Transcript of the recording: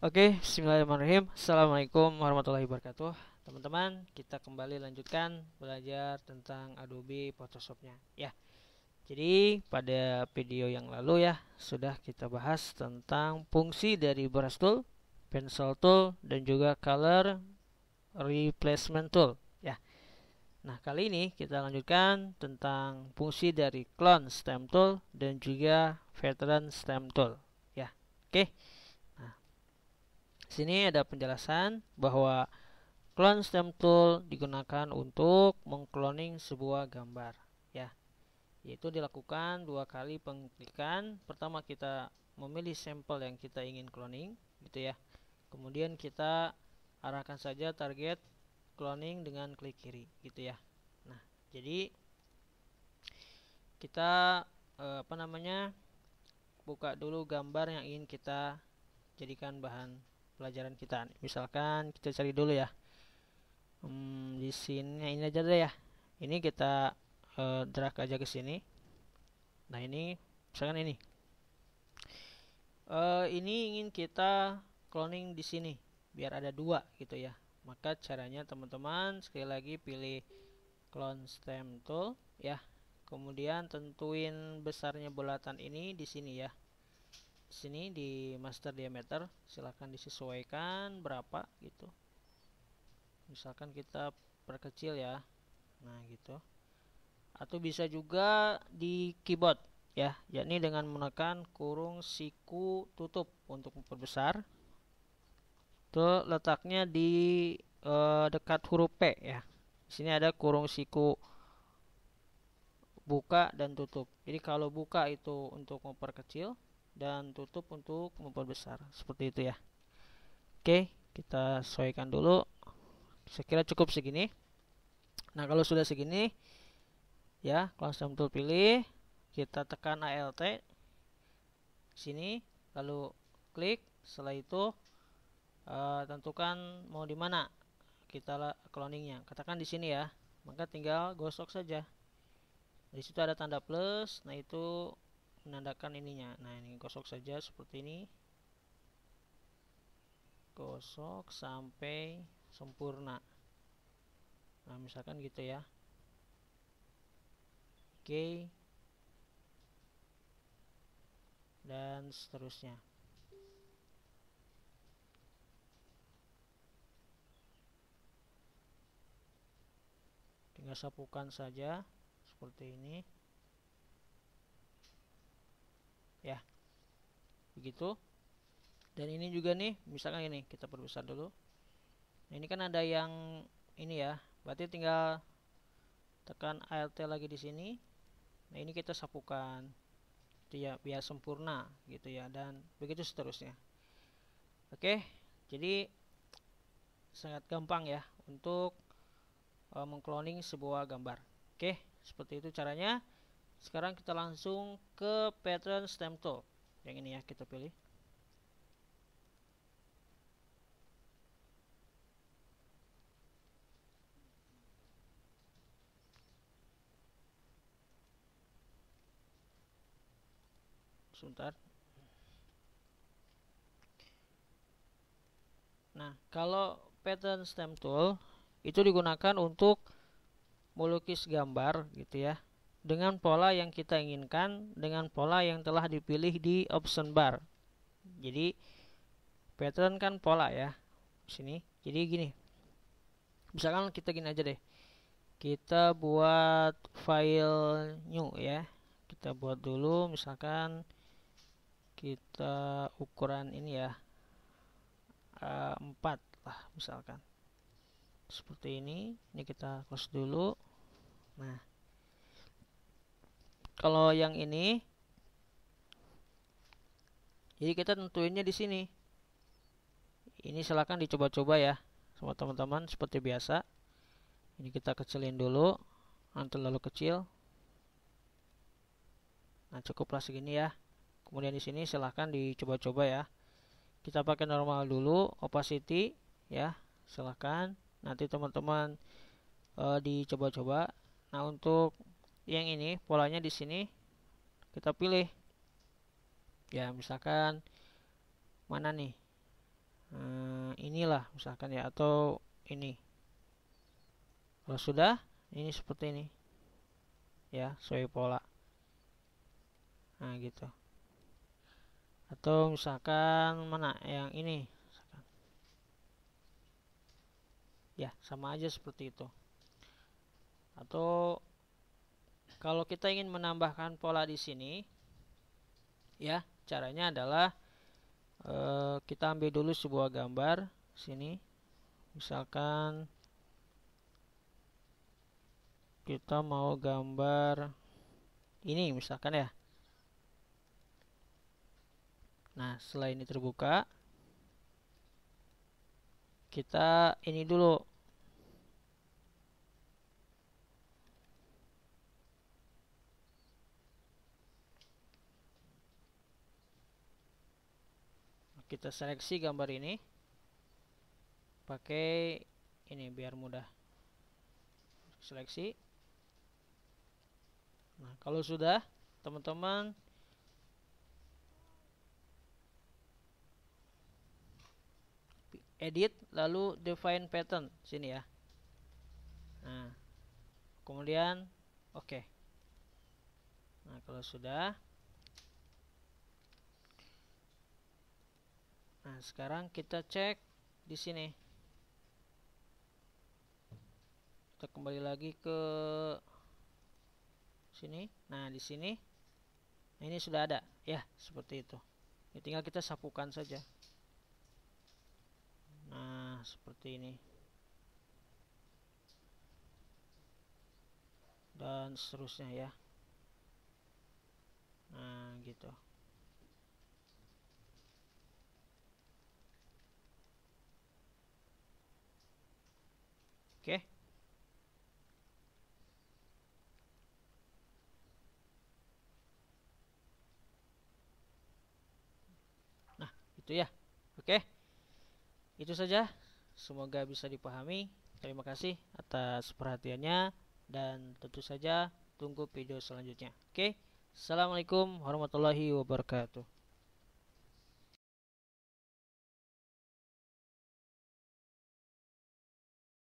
Oke, okay, bismillahirrahmanirrahim. Assalamualaikum warahmatullahi wabarakatuh. Teman-teman, kita kembali lanjutkan belajar tentang Adobe Photoshop-nya ya. Jadi, pada video yang lalu ya, sudah kita bahas tentang fungsi dari brush tool, pencil tool dan juga color replacement tool ya. Nah, kali ini kita lanjutkan tentang fungsi dari clone stamp tool dan juga veteran stamp tool ya. Oke. Okay. Sini ada penjelasan bahwa clone Stamp tool digunakan untuk mengkloning sebuah gambar ya. Yaitu dilakukan dua kali pengklikan. Pertama kita memilih sampel yang kita ingin cloning gitu ya. Kemudian kita arahkan saja target cloning dengan klik kiri gitu ya. Nah, jadi kita e, apa namanya? buka dulu gambar yang ingin kita jadikan bahan pelajaran kita misalkan kita cari dulu ya hmm, di sini ini aja deh ya ini kita uh, drag aja ke sini nah ini misalkan ini uh, ini ingin kita cloning di sini biar ada dua gitu ya maka caranya teman-teman sekali lagi pilih clone stem tool ya kemudian tentuin besarnya bulatan ini di sini ya di sini di master diameter silahkan disesuaikan berapa gitu misalkan kita perkecil ya nah gitu atau bisa juga di keyboard ya yakni dengan menekan kurung siku tutup untuk memperbesar itu letaknya di e, dekat huruf P ya di sini ada kurung siku buka dan tutup jadi kalau buka itu untuk memperkecil dan tutup untuk memperbesar seperti itu ya oke kita sesuaikan dulu saya kira cukup segini nah kalau sudah segini ya langsung tool pilih kita tekan alt sini lalu klik setelah itu uh, tentukan mau di mana kita cloningnya katakan di sini ya maka tinggal gosok saja di situ ada tanda plus nah itu menandakan ininya nah ini gosok saja seperti ini gosok sampai sempurna nah misalkan gitu ya oke dan seterusnya tinggal sapukan saja seperti ini ya begitu dan ini juga nih misalkan ini kita perbesar dulu nah, ini kan ada yang ini ya berarti tinggal tekan alt lagi di sini nah ini kita sapukan gitu ya biar sempurna gitu ya dan begitu seterusnya oke jadi sangat gampang ya untuk e, eh, mengkloning sebuah gambar oke seperti itu caranya sekarang kita langsung ke pattern stem tool yang ini ya kita pilih sebentar nah kalau pattern stem tool itu digunakan untuk melukis gambar gitu ya dengan pola yang kita inginkan dengan pola yang telah dipilih di option bar jadi pattern kan pola ya sini jadi gini misalkan kita gini aja deh kita buat file new ya kita buat dulu misalkan kita ukuran ini ya eh, empat lah misalkan seperti ini ini kita close dulu nah kalau yang ini jadi kita tentuinnya di sini. Ini silahkan dicoba-coba ya sama teman-teman seperti biasa. Ini kita kecilin dulu, nanti lalu kecil. Nah cukuplah segini ya. Kemudian di sini silahkan dicoba-coba ya. Kita pakai normal dulu, opacity ya. Silahkan nanti teman-teman e, dicoba-coba. Nah untuk yang ini polanya di sini kita pilih ya misalkan mana nih hmm, inilah misalkan ya atau ini kalau sudah ini seperti ini ya sesuai pola nah gitu atau misalkan mana yang ini misalkan. ya sama aja seperti itu atau kalau kita ingin menambahkan pola di sini, ya caranya adalah e, kita ambil dulu sebuah gambar sini, misalkan kita mau gambar ini misalkan ya. Nah setelah ini terbuka, kita ini dulu kita seleksi gambar ini pakai ini biar mudah seleksi nah kalau sudah teman-teman edit lalu define pattern sini ya nah kemudian oke okay. nah kalau sudah Nah, sekarang kita cek di sini. Kita kembali lagi ke sini. Nah, di sini nah, ini sudah ada ya, seperti itu. Ini ya, tinggal kita sapukan saja. Nah, seperti ini. Dan seterusnya ya. Nah, gitu. Oke. Okay. Nah, itu ya. Oke. Okay. Itu saja. Semoga bisa dipahami. Terima kasih atas perhatiannya dan tentu saja tunggu video selanjutnya. Oke. Okay. Assalamualaikum warahmatullahi wabarakatuh.